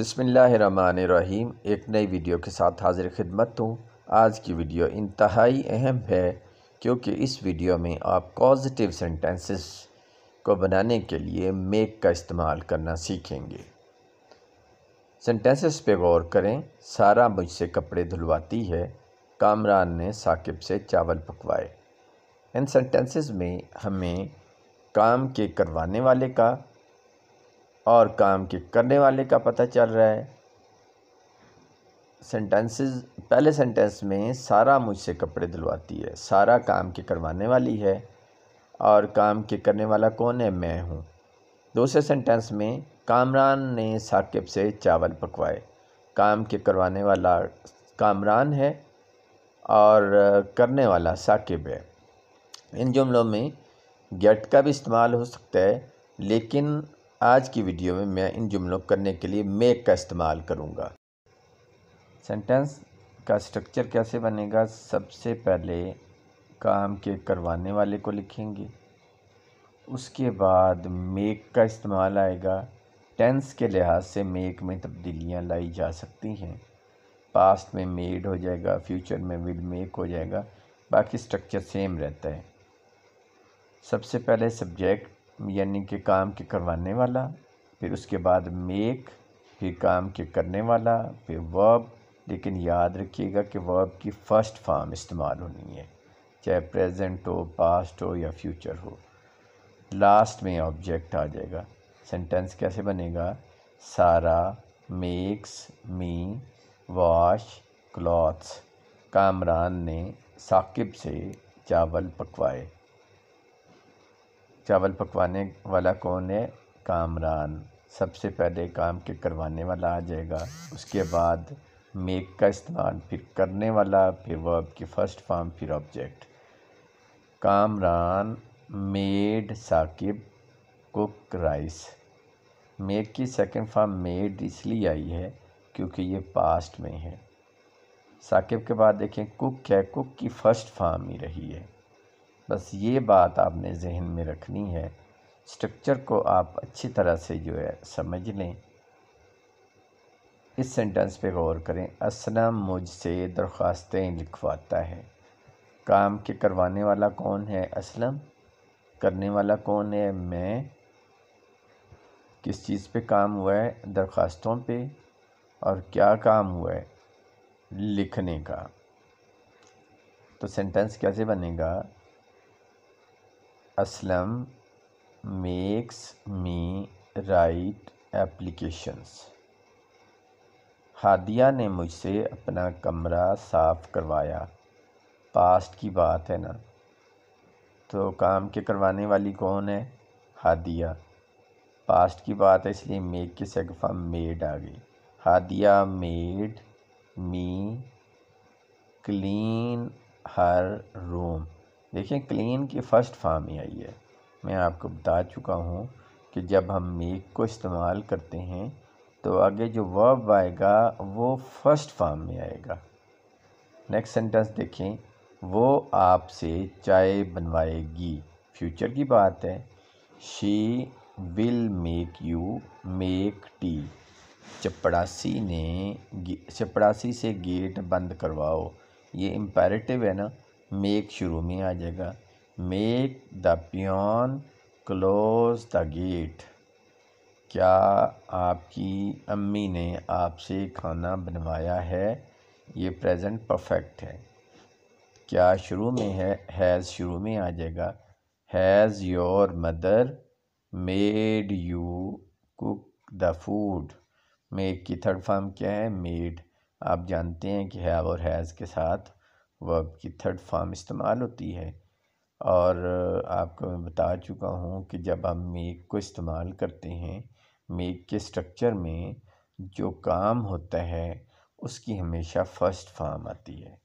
बसमीम एक नई वीडियो के साथ हाजिर खिदमत हूँ आज की वीडियो इंतहाई अहम है क्योंकि इस वीडियो में आप पॉजिटिव सेंटेंसेस को बनाने के लिए मेक का इस्तेमाल करना सीखेंगे सेंटेंसेस पे गौर करें सारा मुझसे कपड़े धुलवाती है कामरान ने साकिब से चावल पकवाए इन सेंटेंसेस में हमें काम के करवाने वाले का और काम के करने वाले का पता चल रहा है सेंटेंसेस पहले सेंटेंस में सारा मुझसे कपड़े धुलवाती है सारा काम के करवाने वाली है और काम के करने वाला कौन है मैं हूँ दूसरे सेंटेंस में कामरान ने साकिब से चावल पकवाए काम के करवाने वाला कामरान है और करने वाला साकिब है इन जुमलों में गेट का भी इस्तेमाल हो सकता है लेकिन आज की वीडियो में मैं इन जुमलों को करने के लिए मेक का इस्तेमाल करूँगा सेंटेंस का स्ट्रक्चर कैसे बनेगा सबसे पहले काम के करवाने वाले को लिखेंगे उसके बाद मेक का इस्तेमाल आएगा टेंस के लिहाज से मेक में तब्दीलियाँ लाई जा सकती हैं पास्ट में मेड हो जाएगा फ्यूचर में विल मेक हो जाएगा बाकी स्ट्रक्चर सेम रहता है सबसे पहले सब्जेक्ट यानी कि काम के करवाने वाला फिर उसके बाद मेक फिर काम के करने वाला फिर वर्ब लेकिन याद रखिएगा कि वर्ब की फ़र्स्ट फॉर्म इस्तेमाल होनी है चाहे प्रेजेंट हो पास्ट हो या फ्यूचर हो लास्ट में ऑब्जेक्ट आ जाएगा सेंटेंस कैसे बनेगा Sara makes me wash clothes Kamran ने साकिब से चावल पकवाए चावल पकवाने वाला कौन है कामरान सबसे पहले काम के करवाने वाला आ जाएगा उसके बाद मेक का इस्तेमाल फिर करने वाला फिर वर्ब की फ़र्स्ट फॉर्म फिर object Kamran made Saqib cook rice make की सेकंड फॉर्म मेड इसलिए आई है क्योंकि ये पास्ट में है साकिब के बाद देखें कुक है कुक की फ़र्स्ट फॉर्म ही रही है बस ये बात आपने जहन में रखनी है स्ट्रक्चर को आप अच्छी तरह से जो है समझ लें इस सेंटेंस पे गौर करें असलम मुझसे दरख्वास्तें लिखवाता है काम के करवाने वाला कौन है असलम करने वाला कौन है मैं किस चीज़ पे काम हुआ है दरख्वास्तों पे और क्या काम हुआ है लिखने का तो सेंटेंस कैसे बनेगा Aslam makes me write applications Hadia ने मुझसे अपना कमरा साफ़ करवाया पास्ट की बात है ना तो काम के करवाने वाली कौन है हादिया पास्ट की बात है इसलिए मेक के सगफा मेड आ गई Hadia made me clean her room देखिए क्लीन की फ़र्स्ट फार्म ही आई है मैं आपको बता चुका हूँ कि जब हम मेक को इस्तेमाल करते हैं तो आगे जो वर्ब आएगा वो फर्स्ट फार्म में आएगा नेक्स्ट सेंटेंस देखें वो आपसे चाय बनवाएगी फ्यूचर की बात है she will make you make tea चपड़ासी ने चपड़ासी से गेट बंद करवाओ ये इम्पेरेटिव है ना मेक शुरू में आ जाएगा make the peon close the gate क्या आपकी अम्मी ने आपसे खाना बनवाया है ये प्रेजेंट परफेक्ट है क्या शुरू में है हैज़ शुरू में आ जाएगा has your mother made you cook the food make की थर्ड फॉर्म क्या है मेड आप जानते हैं कि हैव और हैज़ के साथ वर्ब की थर्ड फॉर्म इस्तेमाल होती है और आपको मैं बता चुका हूँ कि जब हम मेक को इस्तेमाल करते हैं मेक के स्ट्रक्चर में जो काम होता है उसकी हमेशा फ़र्स्ट फॉर्म आती है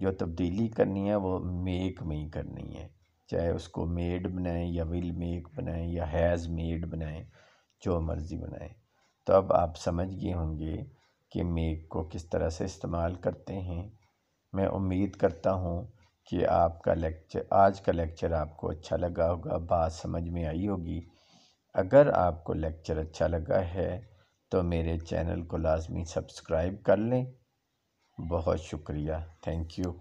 जो तब्दीली करनी है वो मेक में ही करनी है चाहे उसको मेड बनाएं या विल मेक बनाएं या हैज़ मेड बनाएं जो मर्ज़ी बनाएं तो अब आप समझ गए होंगे कि मेक को किस तरह से इस्तेमाल करते हैं मैं उम्मीद करता हूँ कि आपका लेक्चर आज का लेक्चर आपको अच्छा लगा होगा बात समझ में आई होगी अगर आपको लेक्चर अच्छा लगा है तो मेरे चैनल को लाजमी सब्सक्राइब कर लें बहुत शुक्रिया थैंक यू